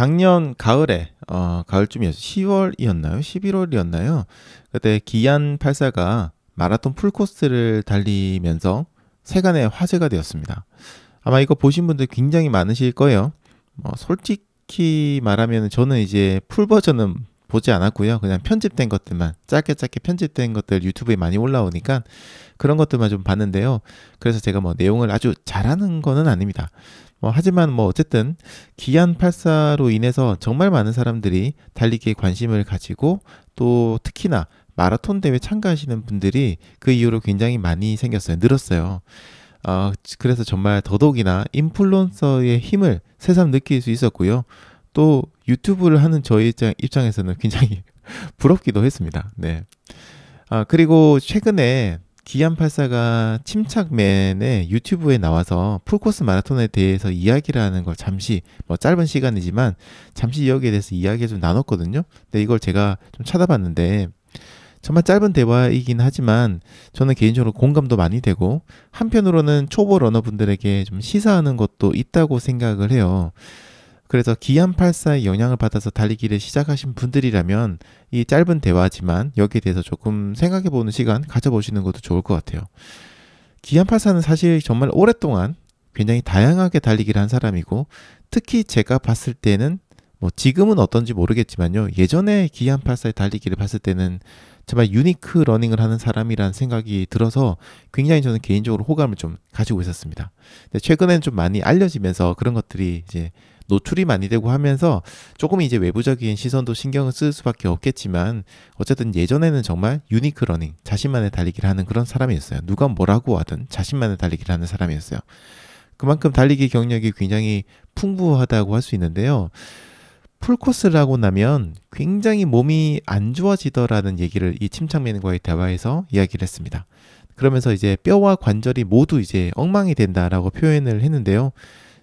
작년 가을에 어, 가을쯤이었 어요 10월이었나요? 11월이었나요? 그때 기안 84가 마라톤 풀코스를 달리면서 세간의 화제가 되었습니다. 아마 이거 보신 분들 굉장히 많으실 거예요. 어, 솔직히 말하면 저는 이제 풀 버전은 보지 않았고요. 그냥 편집된 것들만 짧게 짧게 편집된 것들 유튜브에 많이 올라오니까 그런 것들만 좀 봤는데요. 그래서 제가 뭐 내용을 아주 잘하는 거는 아닙니다. 어, 하지만 뭐 어쨌든 기안 84로 인해서 정말 많은 사람들이 달리기에 관심을 가지고 또 특히나 마라톤 대회 참가하시는 분들이 그 이후로 굉장히 많이 생겼어요. 늘었어요. 어, 그래서 정말 더더욱이나 인플루언서의 힘을 새삼 느낄 수 있었고요. 또 유튜브를 하는 저희 입장, 입장에서는 굉장히 부럽기도 했습니다. 네. 아, 그리고 최근에 기안84가 침착맨의 유튜브에 나와서 풀코스 마라톤에 대해서 이야기를하는걸 잠시 뭐 짧은 시간이지만 잠시 여기에 대해서 이야기 좀 나눴거든요. 근데 이걸 제가 좀 찾아봤는데 정말 짧은 대화이긴 하지만 저는 개인적으로 공감도 많이 되고 한편으로는 초보 러너분들에게 좀 시사하는 것도 있다고 생각을 해요. 그래서 기안84의 영향을 받아서 달리기를 시작하신 분들이라면 이 짧은 대화지만 여기에 대해서 조금 생각해보는 시간 가져보시는 것도 좋을 것 같아요. 기안84는 사실 정말 오랫동안 굉장히 다양하게 달리기를 한 사람이고 특히 제가 봤을 때는 뭐 지금은 어떤지 모르겠지만요. 예전에 기안84의 달리기를 봤을 때는 정말 유니크 러닝을 하는 사람이라는 생각이 들어서 굉장히 저는 개인적으로 호감을 좀 가지고 있었습니다. 근데 최근에는 좀 많이 알려지면서 그런 것들이 이제 노출이 많이 되고 하면서 조금 이제 외부적인 시선도 신경을 쓸 수밖에 없겠지만 어쨌든 예전에는 정말 유니크 러닝, 자신만의 달리기를 하는 그런 사람이었어요. 누가 뭐라고 하든 자신만의 달리기를 하는 사람이었어요. 그만큼 달리기 경력이 굉장히 풍부하다고 할 수 있는데요. 풀코스를하고 나면 굉장히 몸이 안 좋아지더라는 얘기를 이 침착맨과의 대화에서 이야기를 했습니다. 그러면서 이제 뼈와 관절이 모두 이제 엉망이 된다라고 표현을 했는데요.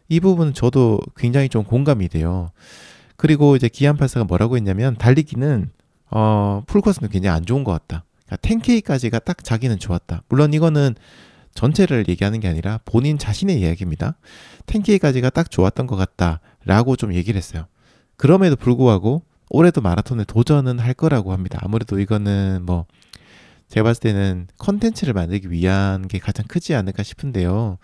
이 부분은 저도 굉장히 좀 공감이 돼요. 그리고 이제 기안8 4가 뭐라고 했냐면 달리기는 어, 풀코스는 굉장히 안 좋은 것 같다. 그러니까 10K까지가 딱 자기는 좋았다. 물론 이거는 전체를 얘기하는 게 아니라 본인 자신의 이야기입니다. 10K까지가 딱 좋았던 것 같다라고 좀 얘기를 했어요. 그럼에도 불구하고 올해도 마라톤을 도전은 할 거라고 합니다. 아무래도 이거는 뭐 제가 봤을 때는 컨텐츠를 만들기 위한 게 가장 크지 않을까 싶은데요.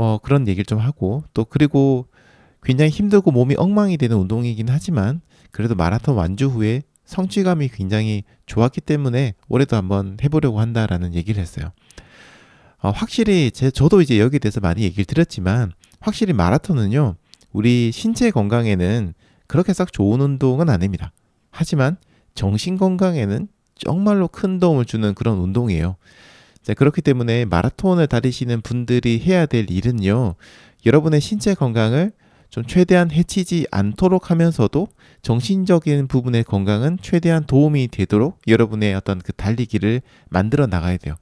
뭐 그런 얘기를 좀 하고 또 그리고 굉장히 힘들고 몸이 엉망이 되는 운동이긴 하지만 그래도 마라톤 완주 후에 성취감이 굉장히 좋았기 때문에 올해도 한번 해보려고 한다라는 얘기를 했어요. 어, 확실히 제 저도 이제 여기에 대해서 많이 얘기를 드렸지만 확실히 마라톤은요 우리 신체 건강에는 그렇게 썩 좋은 운동은 아닙니다. 하지만 정신 건강에는 정말로 큰 도움을 주는 그런 운동이에요. 자, 그렇기 때문에 마라톤을 다리시는 분들이 해야 될 일은요. 여러분의 신체 건강을 좀 최대한 해치지 않도록 하면서도 정신적인 부분의 건강은 최대한 도움이 되도록 여러분의 어떤 그 달리기를 만들어 나가야 돼요.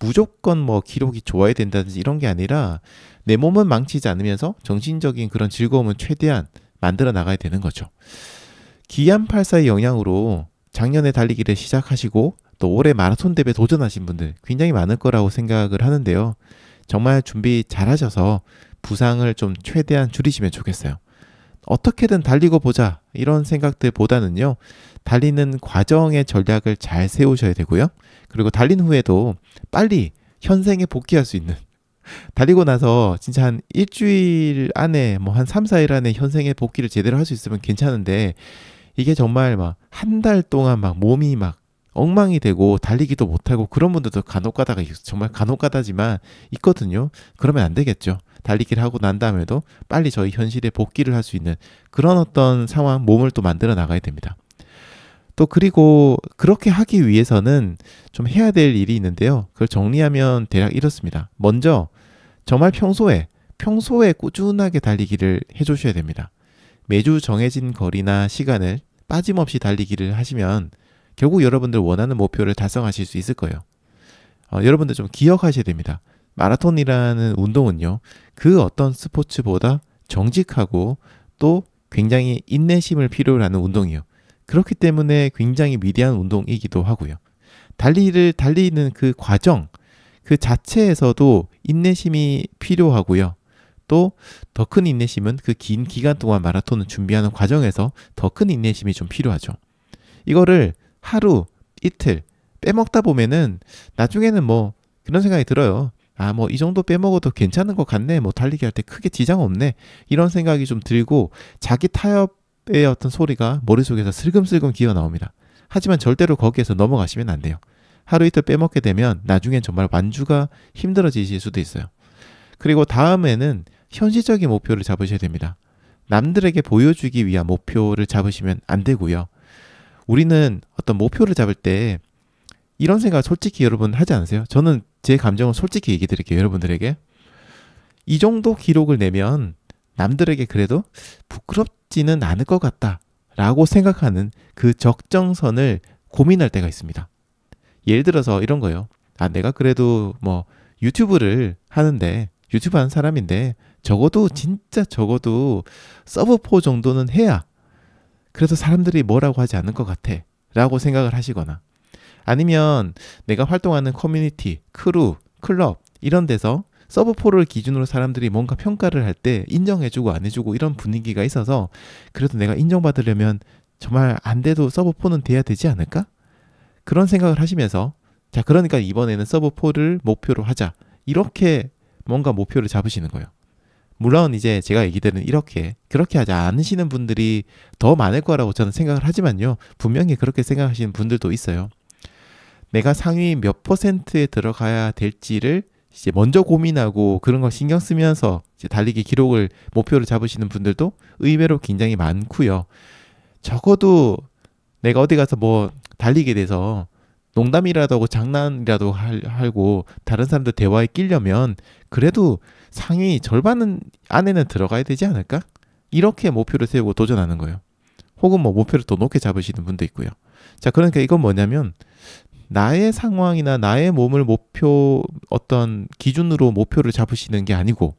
무조건 뭐 기록이 좋아야 된다든지 이런 게 아니라 내 몸은 망치지 않으면서 정신적인 그런 즐거움은 최대한 만들어 나가야 되는 거죠. 기안84의 영향으로 작년에 달리기를 시작하시고 또 올해 마라톤 대회 도전하신 분들 굉장히 많을 거라고 생각을 하는데요. 정말 준비 잘하셔서 부상을 좀 최대한 줄이시면 좋겠어요. 어떻게든 달리고 보자 이런 생각들보다는요 달리는 과정의 전략을 잘 세우셔야 되고요 그리고 달린 후에도 빨리 현생에 복귀할 수 있는 달리고 나서 진짜 한 일주일 안에 뭐 한 3, 4일 안에 현생의 복귀를 제대로 할 수 있으면 괜찮은데 이게 정말 막 한 달 동안 막 몸이 막 엉망이 되고 달리기도 못하고 그런 분들도 간혹가다가 정말 간혹가다지만 있거든요. 그러면 안 되겠죠. 달리기를 하고 난 다음에도 빨리 저희 현실에 복귀를 할 수 있는 그런 어떤 상황, 몸을 또 만들어 나가야 됩니다. 또 그리고 그렇게 하기 위해서는 좀 해야 될 일이 있는데요. 그걸 정리하면 대략 이렇습니다. 먼저 정말 평소에 평소에 꾸준하게 달리기를 해주셔야 됩니다. 매주 정해진 거리나 시간을 빠짐없이 달리기를 하시면 결국 여러분들 원하는 목표를 달성하실 수 있을 거예요. 어, 여러분들 좀 기억하셔야 됩니다. 마라톤이라는 운동은요, 그 어떤 스포츠보다 정직하고 또 굉장히 인내심을 필요로 하는 운동이에요. 그렇기 때문에 굉장히 위대한 운동이기도 하고요. 달리를 달리는 그 과정 그 자체에서도 인내심이 필요하고요. 또 더 큰 인내심은 그 긴 기간 동안 마라톤을 준비하는 과정에서 더 큰 인내심이 좀 필요하죠. 이거를 하루, 이틀 빼먹다 보면은 나중에는 뭐 그런 생각이 들어요. 아, 뭐 이 정도 빼먹어도 괜찮은 것 같네. 뭐 달리기 할 때 크게 지장 없네. 이런 생각이 좀 들고 자기 타협의 어떤 소리가 머릿속에서 슬금슬금 기어 나옵니다. 하지만 절대로 거기에서 넘어가시면 안 돼요. 하루 이틀 빼먹게 되면 나중엔 정말 완주가 힘들어지실 수도 있어요. 그리고 다음에는 현실적인 목표를 잡으셔야 됩니다. 남들에게 보여주기 위한 목표를 잡으시면 안 되고요. 우리는 어떤 목표를 잡을 때 이런 생각 솔직히 여러분 하지 않으세요? 저는 제 감정을 솔직히 얘기 드릴게요, 여러분들에게. 이 정도 기록을 내면 남들에게 그래도 부끄럽지는 않을 것 같다. 라고 생각하는 그 적정선을 고민할 때가 있습니다. 예를 들어서 이런 거예요. 아, 내가 그래도 뭐 유튜브를 하는데, 유튜브 하는 사람인데, 적어도, 진짜 적어도 서브 포 정도는 해야 그래서 사람들이 뭐라고 하지 않을 것 같아. 라고 생각을 하시거나 아니면 내가 활동하는 커뮤니티, 크루, 클럽 이런 데서 서브포를 기준으로 사람들이 뭔가 평가를 할 때 인정해주고 안 해주고 이런 분위기가 있어서 그래도 내가 인정받으려면 정말 안 돼도 서브포는 돼야 되지 않을까? 그런 생각을 하시면서 자, 그러니까 이번에는 서브포를 목표로 하자. 이렇게 뭔가 목표를 잡으시는 거예요. 물론 이제 제가 얘기들은 이렇게 그렇게 하지 않으시는 분들이 더 많을 거라고 저는 생각을 하지만요. 분명히 그렇게 생각하시는 분들도 있어요. 내가 상위 몇 퍼센트에 들어가야 될지를 이제 먼저 고민하고 그런 걸 신경 쓰면서 이제 달리기 기록을 목표로 잡으시는 분들도 의외로 굉장히 많고요. 적어도 내가 어디 가서 뭐달리게돼서 농담이라도 하고 장난이라도 할, 하고 다른 사람들 대화에 끼려면 그래도 상위 절반은 안에는 들어가야 되지 않을까? 이렇게 목표를 세우고 도전하는 거예요. 혹은 뭐 목표를 더 높게 잡으시는 분도 있고요. 자, 그러니까 이건 뭐냐면 나의 상황이나 나의 몸을 목표 어떤 기준으로 목표를 잡으시는 게 아니고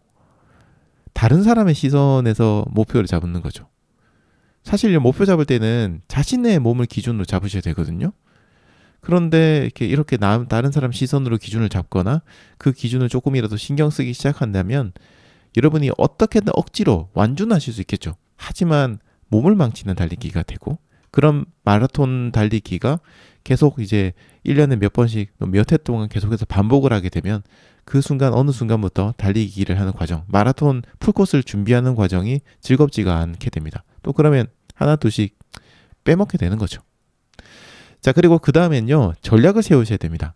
다른 사람의 시선에서 목표를 잡는 거죠. 사실 목표 잡을 때는 자신의 몸을 기준으로 잡으셔야 되거든요. 그런데 이렇게 이렇게 남, 다른 사람 시선으로 기준을 잡거나 그 기준을 조금이라도 신경 쓰기 시작한다면 여러분이 어떻게든 억지로 완주하실 수 있겠죠. 하지만 몸을 망치는 달리기가 되고 그런 마라톤 달리기가 계속 이제 1년에 몇 번씩 몇 해 동안 계속해서 반복을 하게 되면 그 순간 어느 순간부터 달리기를 하는 과정, 마라톤 풀코스를 준비하는 과정이 즐겁지가 않게 됩니다. 또 그러면 하나 둘씩 빼먹게 되는 거죠. 자, 그리고 그 다음엔요, 전략을 세우셔야 됩니다.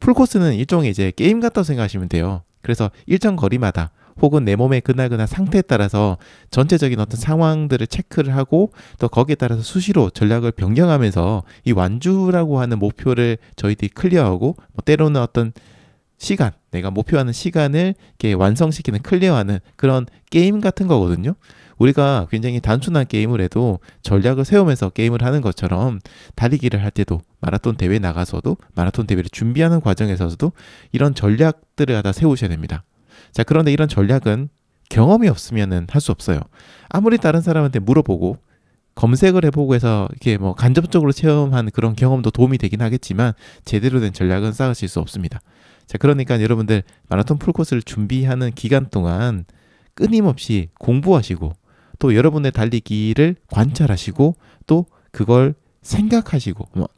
풀코스는 일종의 이제 게임 같다고 생각하시면 돼요. 그래서 일정 거리마다 혹은 내 몸의 그날그날 상태에 따라서 전체적인 어떤 상황들을 체크를 하고 또 거기에 따라서 수시로 전략을 변경하면서 이 완주라고 하는 목표를 저희들이 클리어하고 뭐 때로는 어떤 시간, 내가 목표하는 시간을 이렇게 완성시키는 클리어하는 그런 게임 같은 거거든요. 우리가 굉장히 단순한 게임을 해도 전략을 세우면서 게임을 하는 것처럼 달리기를 할 때도 마라톤 대회 나가서도 마라톤 대회를 준비하는 과정에서도 이런 전략들을 하다 세우셔야 됩니다. 자, 그런데 이런 전략은 경험이 없으면할 수 없어요. 아무리 다른 사람한테 물어보고 검색을 해보고 해서 이렇게 뭐 간접적으로 체험한 그런 경험도 도움이 되긴 하겠지만 제대로 된 전략은 쌓으실 수 없습니다. 자, 그러니까 여러분들 마라톤 풀코스를 준비하는 기간 동안 끊임없이 공부하시고 또 여러분의 달리기를 관찰하시고 또 그걸 생각하시고 뭐,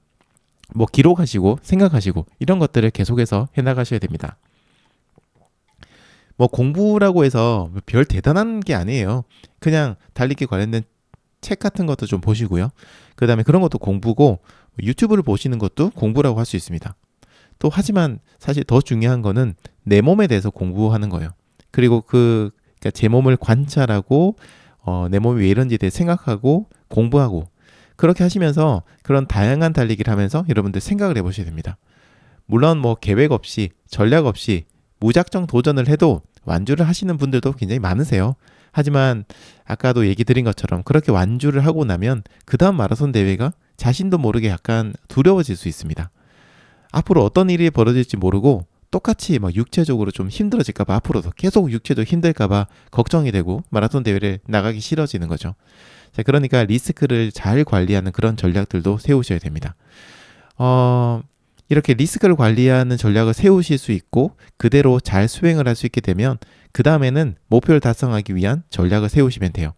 뭐 기록하시고 생각하시고 이런 것들을 계속해서 해나가셔야 됩니다. 뭐 공부라고 해서 별 대단한 게 아니에요. 그냥 달리기 관련된 책 같은 것도 좀 보시고요. 그 다음에 그런 것도 공부고 유튜브를 보시는 것도 공부라고 할 수 있습니다. 또 하지만 사실 더 중요한 거는 내 몸에 대해서 공부하는 거예요. 그리고 그, 그러니까 제 몸을 관찰하고, 어, 내 몸이 왜 이런지에 대해 생각하고, 공부하고, 그렇게 하시면서 그런 다양한 달리기를 하면서 여러분들 생각을 해보셔야 됩니다. 물론 뭐 계획 없이, 전략 없이, 무작정 도전을 해도 완주를 하시는 분들도 굉장히 많으세요. 하지만 아까도 얘기 드린 것처럼 그렇게 완주를 하고 나면 그 다음 마라톤 대회가 자신도 모르게 약간 두려워질 수 있습니다. 앞으로 어떤 일이 벌어질지 모르고 똑같이 막 육체적으로 좀 힘들어질까봐 앞으로도 계속 육체도 힘들까봐 걱정이 되고 마라톤 대회를 나가기 싫어지는 거죠. 자, 그러니까 리스크를 잘 관리하는 그런 전략들도 세우셔야 됩니다. 어, 이렇게 리스크를 관리하는 전략을 세우실 수 있고 그대로 잘 수행을 할 수 있게 되면 그 다음에는 목표를 달성하기 위한 전략을 세우시면 돼요.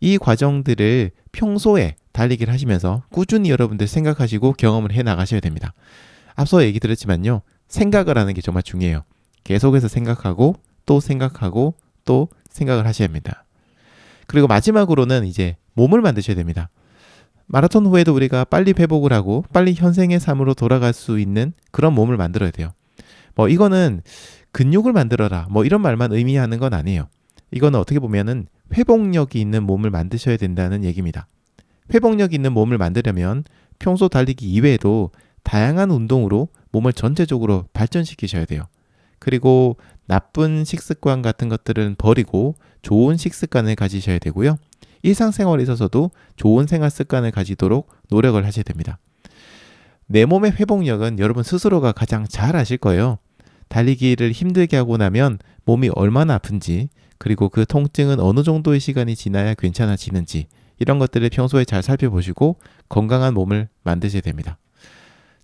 이 과정들을 평소에 달리기를 하시면서 꾸준히 여러분들 생각하시고 경험을 해 나가셔야 됩니다. 앞서 얘기 드렸지만요. 생각을 하는 게 정말 중요해요. 계속해서 생각하고 또 생각하고 또 생각을 하셔야 합니다. 그리고 마지막으로는 이제 몸을 만드셔야 됩니다. 마라톤 후에도 우리가 빨리 회복을 하고 빨리 현생의 삶으로 돌아갈 수 있는 그런 몸을 만들어야 돼요. 뭐 이거는 근육을 만들어라 뭐 이런 말만 의미하는 건 아니에요. 이거는 어떻게 보면은 회복력이 있는 몸을 만드셔야 된다는 얘기입니다. 회복력 있는 몸을 만들려면 평소 달리기 이외에도 다양한 운동으로 몸을 전체적으로 발전시키셔야 돼요. 그리고 나쁜 식습관 같은 것들은 버리고 좋은 식습관을 가지셔야 되고요. 일상생활에 있어서도 좋은 생활 습관을 가지도록 노력을 하셔야 됩니다. 내 몸의 회복력은 여러분 스스로가 가장 잘 아실 거예요. 달리기를 힘들게 하고 나면 몸이 얼마나 아픈지, 그리고 그 통증은 어느 정도의 시간이 지나야 괜찮아지는지, 이런 것들을 평소에 잘 살펴보시고 건강한 몸을 만드셔야 됩니다.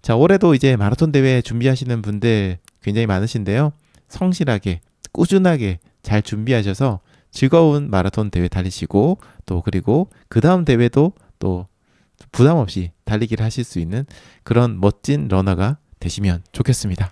자, 올해도 이제 마라톤 대회 준비하시는 분들 굉장히 많으신데요. 성실하게, 꾸준하게 잘 준비하셔서 즐거운 마라톤 대회 달리시고 또 그리고 그 다음 대회도 또 부담 없이 달리기를 하실 수 있는 그런 멋진 러너가 되시면 좋겠습니다.